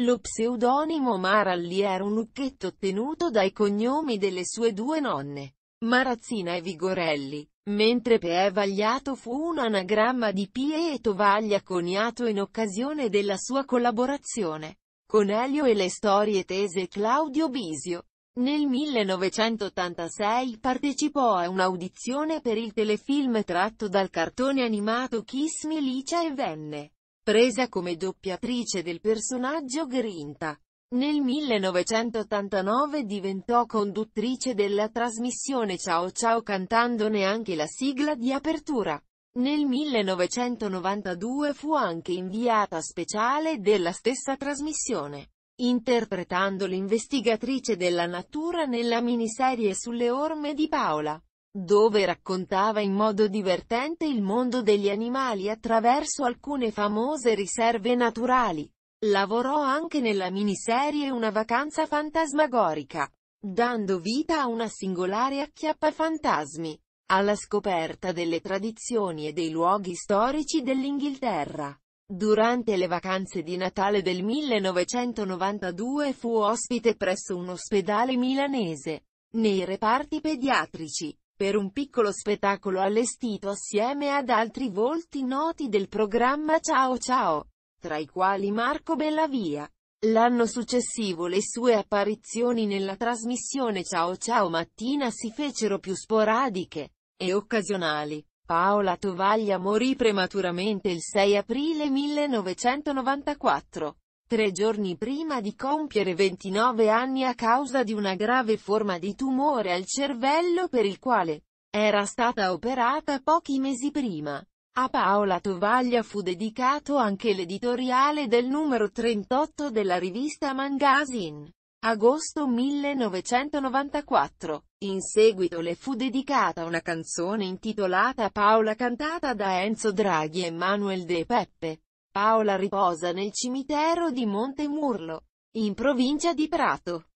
Lo pseudonimo Maralli era un lucchetto ottenuto dai cognomi delle sue due nonne, Marazzina e Vigorelli, mentre Pe Vagliato fu un anagramma di Pie e Tovaglia coniato in occasione della sua collaborazione con Elio e le storie tese Claudio Bisio. Nel 1986 partecipò a un'audizione per il telefilm tratto dal cartone animato Kiss Me Licia e venne presa come doppiatrice del personaggio Grinta. Nel 1989 diventò conduttrice della trasmissione Ciao Ciao cantandone anche la sigla di apertura. Nel 1992 fu anche inviata speciale della stessa trasmissione, interpretando l'investigatrice della natura nella miniserie sulle orme di Paola dove raccontava in modo divertente il mondo degli animali attraverso alcune famose riserve naturali. Lavorò anche nella miniserie Una vacanza fantasmagorica, dando vita a una singolare acchiappa fantasmi, alla scoperta delle tradizioni e dei luoghi storici dell'Inghilterra. Durante le vacanze di Natale del 1992 fu ospite presso un ospedale milanese, nei reparti pediatrici per un piccolo spettacolo allestito assieme ad altri volti noti del programma Ciao Ciao, tra i quali Marco Bellavia. L'anno successivo le sue apparizioni nella trasmissione Ciao Ciao Mattina si fecero più sporadiche e occasionali. Paola Tovaglia morì prematuramente il 6 aprile 1994 tre giorni prima di compiere 29 anni a causa di una grave forma di tumore al cervello per il quale era stata operata pochi mesi prima. A Paola Tovaglia fu dedicato anche l'editoriale del numero 38 della rivista Magazine. Agosto 1994. In seguito le fu dedicata una canzone intitolata Paola cantata da Enzo Draghi e Manuel De Peppe. Paola riposa nel cimitero di Monte Murlo, in provincia di Prato.